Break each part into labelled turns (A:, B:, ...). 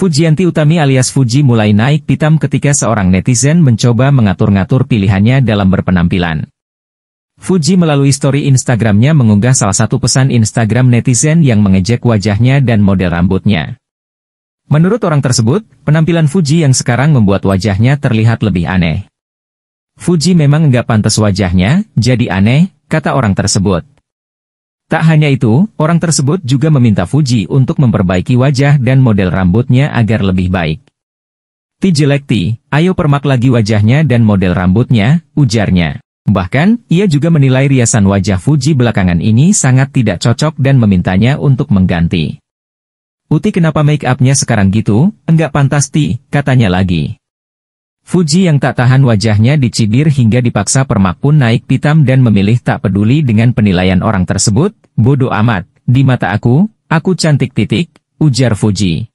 A: Fujianti Utami alias Fuji mulai naik pitam ketika seorang netizen mencoba mengatur-ngatur pilihannya dalam berpenampilan. Fuji melalui story Instagramnya mengunggah salah satu pesan Instagram netizen yang mengejek wajahnya dan model rambutnya. Menurut orang tersebut, penampilan Fuji yang sekarang membuat wajahnya terlihat lebih aneh. Fuji memang nggak pantas wajahnya, jadi aneh, kata orang tersebut. Tak hanya itu, orang tersebut juga meminta Fuji untuk memperbaiki wajah dan model rambutnya agar lebih baik. Ti jelek ti, ayo permak lagi wajahnya dan model rambutnya, ujarnya. Bahkan, ia juga menilai riasan wajah Fuji belakangan ini sangat tidak cocok dan memintanya untuk mengganti. Uti kenapa make upnya sekarang gitu, enggak pantas ti, katanya lagi. Fuji yang tak tahan wajahnya dicibir hingga dipaksa permak pun naik pitam dan memilih tak peduli dengan penilaian orang tersebut, bodoh amat, di mata aku, aku cantik titik, ujar Fuji.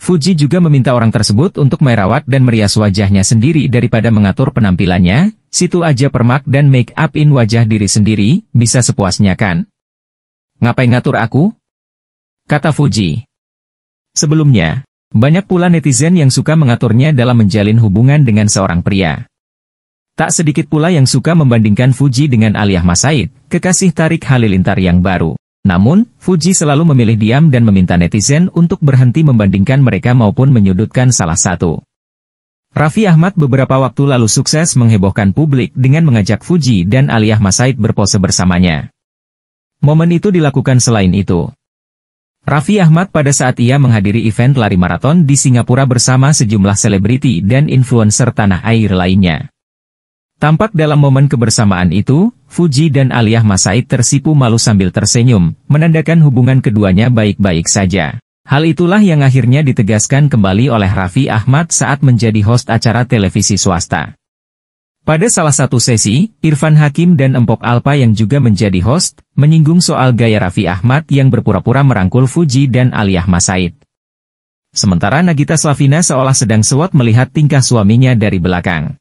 A: Fuji juga meminta orang tersebut untuk merawat dan merias wajahnya sendiri daripada mengatur penampilannya, situ aja permak dan make up in wajah diri sendiri, bisa sepuasnya kan. Ngapain ngatur aku? Kata Fuji. Sebelumnya, banyak pula netizen yang suka mengaturnya dalam menjalin hubungan dengan seorang pria. Tak sedikit pula yang suka membandingkan Fuji dengan Aliyah Masaid, kekasih Tarik Halilintar yang baru. Namun, Fuji selalu memilih diam dan meminta netizen untuk berhenti membandingkan mereka maupun menyudutkan salah satu. Raffi Ahmad beberapa waktu lalu sukses menghebohkan publik dengan mengajak Fuji dan Aliyah Masaid berpose bersamanya. Momen itu dilakukan selain itu. Raffi Ahmad pada saat ia menghadiri event lari maraton di Singapura bersama sejumlah selebriti dan influencer tanah air lainnya. Tampak dalam momen kebersamaan itu, Fuji dan Aliyah Masaid tersipu malu sambil tersenyum, menandakan hubungan keduanya baik-baik saja. Hal itulah yang akhirnya ditegaskan kembali oleh Raffi Ahmad saat menjadi host acara televisi swasta. Pada salah satu sesi, Irfan Hakim dan Empok Alpa yang juga menjadi host, menyinggung soal gaya Raffi Ahmad yang berpura-pura merangkul Fuji dan Aliyah Masaid. Sementara Nagita Slavina seolah sedang sewot melihat tingkah suaminya dari belakang.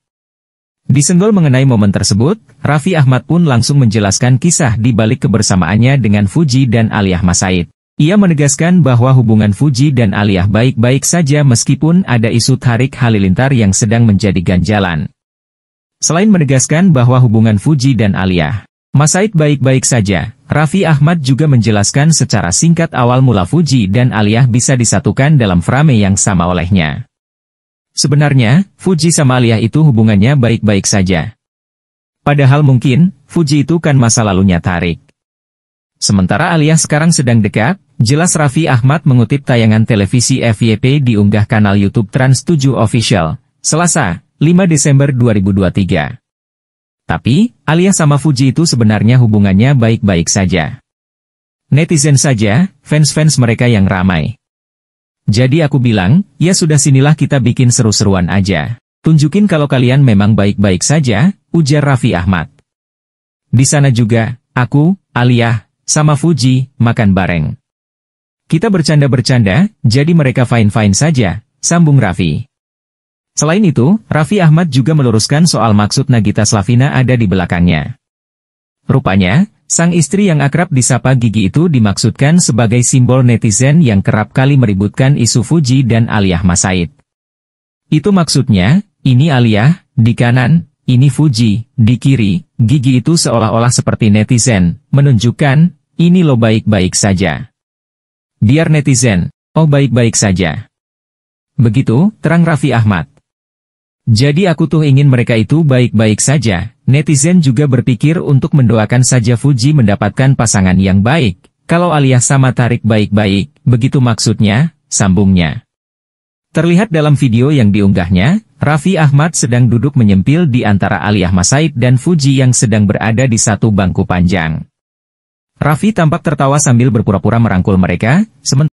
A: Disenggol mengenai momen tersebut, Raffi Ahmad pun langsung menjelaskan kisah di balik kebersamaannya dengan Fuji dan Aliyah Masaid. Ia menegaskan bahwa hubungan Fuji dan Aliyah baik-baik saja meskipun ada isu tarik Halilintar yang sedang menjadi ganjalan. Selain menegaskan bahwa hubungan Fuji dan Aliyah Masaid baik-baik saja, Raffi Ahmad juga menjelaskan secara singkat awal mula Fuji dan Aliyah bisa disatukan dalam frame yang sama olehnya. Sebenarnya, Fuji sama Alia itu hubungannya baik-baik saja. Padahal mungkin, Fuji itu kan masa lalunya Tarik. Sementara Alia sekarang sedang dekat, jelas Raffi Ahmad mengutip tayangan televisi FYP diunggah kanal YouTube Trans 7 Official, Selasa, 5 Desember 2023. Tapi, Alia sama Fuji itu sebenarnya hubungannya baik-baik saja. Netizen saja, fans-fans mereka yang ramai. Jadi aku bilang, ya sudah sinilah kita bikin seru-seruan aja. Tunjukin kalau kalian memang baik-baik saja, ujar Raffi Ahmad. Di sana juga, aku, Aliyah, sama Fuji, makan bareng. Kita bercanda-bercanda, jadi mereka fine-fine saja, sambung Raffi. Selain itu, Raffi Ahmad juga meluruskan soal maksud Nagita Slavina ada di belakangnya. Rupanya, Sang istri yang akrab disapa Gigi itu dimaksudkan sebagai simbol netizen yang kerap kali meributkan isu Fuji dan Aliyah Masaid. Itu maksudnya, ini Aliyah, di kanan, ini Fuji, di kiri, Gigi itu seolah-olah seperti netizen, menunjukkan, ini lo baik-baik saja. Biar netizen, oh baik-baik saja. Begitu, terang Raffi Ahmad. Jadi aku tuh ingin mereka itu baik-baik saja, Netizen juga berpikir untuk mendoakan saja Fuji mendapatkan pasangan yang baik, kalau alias sama tarik baik-baik, begitu maksudnya, sambungnya. Terlihat dalam video yang diunggahnya, Raffi Ahmad sedang duduk menyempil di antara Ali Ahmad Said dan Fuji yang sedang berada di satu bangku panjang. Raffi tampak tertawa sambil berpura-pura merangkul mereka, sementara